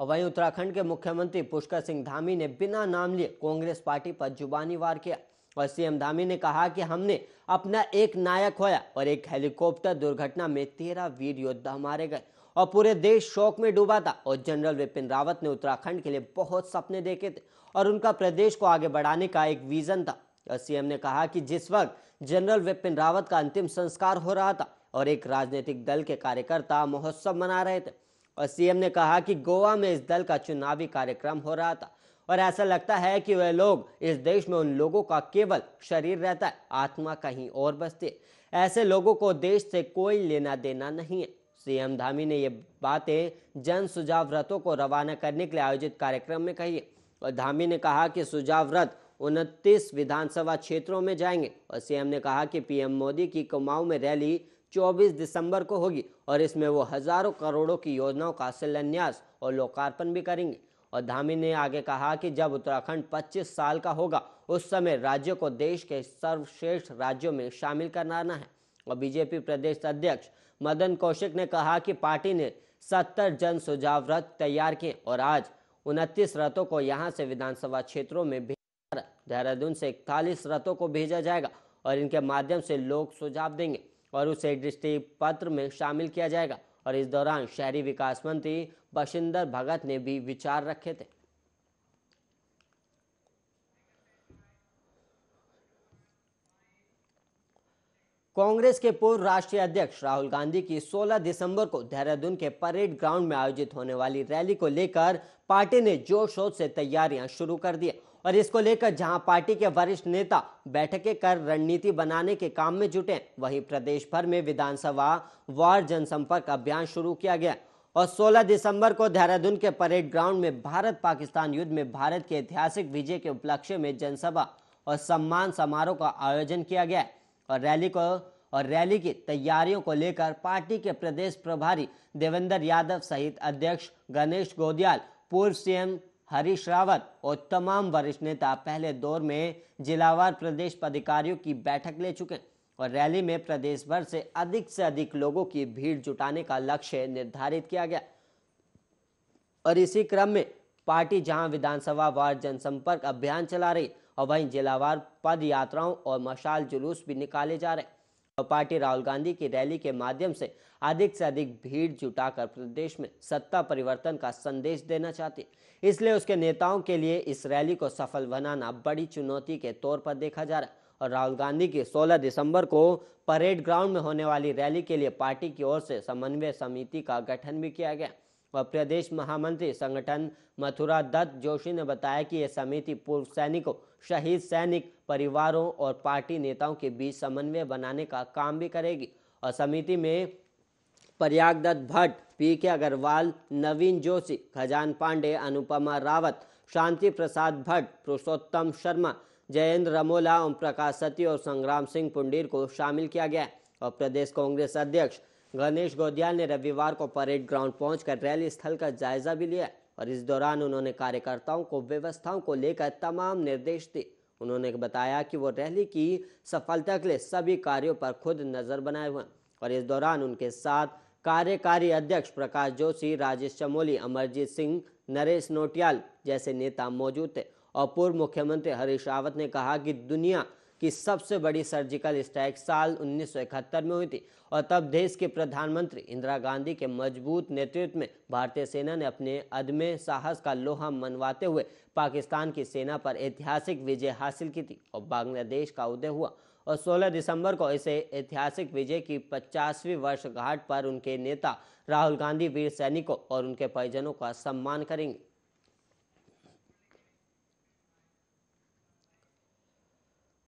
और वहीं उत्तराखंड के मुख्यमंत्री पुष्कर सिंह धामी ने बिना नाम लिए कांग्रेस पार्टी पर जुबानी वार किया और सीएम धामी ने कहा कि हमने अपना एक नायक खोया और एक हेलीकॉप्टर दुर्घटना में तेरह वीर योद्धा मारे गए और पूरे देश शोक में डूबा था और जनरल विपिन रावत ने उत्तराखंड के लिए बहुत सपने देखे थे और उनका प्रदेश को आगे बढ़ाने का एक विजन था और सीएम ने कहा कि जिस वक्त जनरल विपिन रावत का अंतिम संस्कार हो रहा था और एक राजनीतिक दल के कार्यकर्ता महोत्सव मना रहे थे और सीएम ने कहा कि गोवा में इस दल का चुनावी कार्यक्रम हो रहा था और ऐसा लगता है कि वह लोग इस देश में उन लोगों का केवल शरीर रहता है आत्मा कहीं और बसती है ऐसे लोगों को देश से कोई लेना देना नहीं है सीएम धामी ने ये बातें जन सुझाव रथों को रवाना करने के लिए आयोजित कार्यक्रम में कही है और धामी ने कहा कि सुझाव रथ उनतीस विधानसभा क्षेत्रों में जाएंगे और सीएम ने कहा कि पीएम मोदी की कुमाऊं में रैली 24 दिसंबर को होगी और इसमें वो हजारों करोड़ों की योजनाओं का शिलान्यास और लोकार्पण भी करेंगे और धामी ने आगे कहा कि जब उत्तराखंड 25 साल का होगा उस समय राज्य को देश के सर्वश्रेष्ठ राज्यों में शामिल कराना है और बीजेपी प्रदेश अध्यक्ष मदन कौशिक ने कहा कि पार्टी ने सत्तर जन सुझाव रथ तैयार किए और आज उनतीस रथों को यहाँ से विधानसभा क्षेत्रों में भेजा देहरादून से इकतालीस रथों को भेजा जाएगा और इनके माध्यम से लोग सुझाव देंगे और उसे दृष्टि पत्र में शामिल किया जाएगा और इस दौरान शहरी विकास मंत्री बशिंदर भगत ने भी विचार रखे थे कांग्रेस के पूर्व राष्ट्रीय अध्यक्ष राहुल गांधी की 16 दिसंबर को देहरादून के परेड ग्राउंड में आयोजित होने वाली रैली को लेकर पार्टी ने जोर शोर से तैयारियां शुरू कर दी और इसको लेकर जहां पार्टी के वरिष्ठ नेता बैठकें कर रणनीति बनाने के काम में जुटे वहीं प्रदेश भर में विधानसभा वार जनसंपर्क अभियान शुरू किया गया और 16 दिसंबर को देहरादून के परेड ग्राउंड में भारत पाकिस्तान युद्ध में भारत के ऐतिहासिक विजय के उपलक्ष्य में जनसभा और सम्मान समारोह का आयोजन किया गया और रैली को और रैली की तैयारियों को लेकर पार्टी के प्रदेश प्रभारी देवेंद्र यादव सहित अध्यक्ष गणेश गोदियाल पूर्व सीएम हरीश रावत और तमाम वरिष्ठ नेता पहले दौर में जिलावार प्रदेश पदाधिकारियों की बैठक ले चुके और रैली में प्रदेश भर से अधिक से अधिक लोगों की भीड़ जुटाने का लक्ष्य निर्धारित किया गया और इसी क्रम में पार्टी जहां विधानसभा वार जनसंपर्क अभियान चला रही और वहीं जिलावार पद यात्राओं और मशाल जुलूस भी निकाले जा रहे पार्टी राहुल गांधी की रैली के माध्यम से अधिक से अधिक भीड़ जुटाकर प्रदेश में सत्ता परिवर्तन का संदेश देना चाहती इसलिए उसके नेताओं के लिए इस रैली को सफल बनाना बड़ी चुनौती के तौर पर देखा जा रहा है और राहुल गांधी की 16 दिसंबर को परेड ग्राउंड में होने वाली रैली के लिए पार्टी की ओर से समन्वय समिति का गठन भी किया गया व प्रदेश महामंत्री संगठन मथुरा दत्त जोशी ने बताया कि यह समिति पूर्व सैनिकों शहीद सैनिक परिवारों और पार्टी नेताओं के बीच समन्वय बनाने का काम भी करेगी और समिति में प्रयाग दत्त भट्ट पी के अग्रवाल नवीन जोशी खजान पांडे अनुपमा रावत शांति प्रसाद भट्ट पुरुषोत्तम शर्मा जयेंद्र रमोला ओम प्रकाश सती और संग्राम सिंह पुंडीर को शामिल किया गया और प्रदेश कांग्रेस अध्यक्ष गणेश गोदियाल ने रविवार को परेड ग्राउंड पहुंचकर रैली स्थल का जायजा भी लिया और इस दौरान उन्होंने कार्यकर्ताओं को व्यवस्थाओं को लेकर तमाम निर्देश दिए उन्होंने बताया कि वो रैली की सफलता के लिए सभी कार्यों पर खुद नजर बनाए हुए और इस दौरान उनके साथ कार्यकारी अध्यक्ष प्रकाश जोशी राजेश चमोली अमरजीत सिंह नरेश नोटियाल जैसे नेता मौजूद थे और पूर्व मुख्यमंत्री हरीश रावत ने कहा कि दुनिया की सबसे बड़ी सर्जिकल स्ट्राइक साल 1971 में हुई थी और तब देश के प्रधानमंत्री इंदिरा गांधी के मजबूत नेतृत्व में भारतीय सेना ने अपने अदम्य साहस का लोहा मनवाते हुए पाकिस्तान की सेना पर ऐतिहासिक विजय हासिल की थी और बांग्लादेश का उदय हुआ और 16 दिसंबर को इसे ऐतिहासिक विजय की 50वीं वर्षगांठ पर उनके नेता राहुल गांधी वीर सैनिकों और उनके परिजनों का सम्मान करेंगे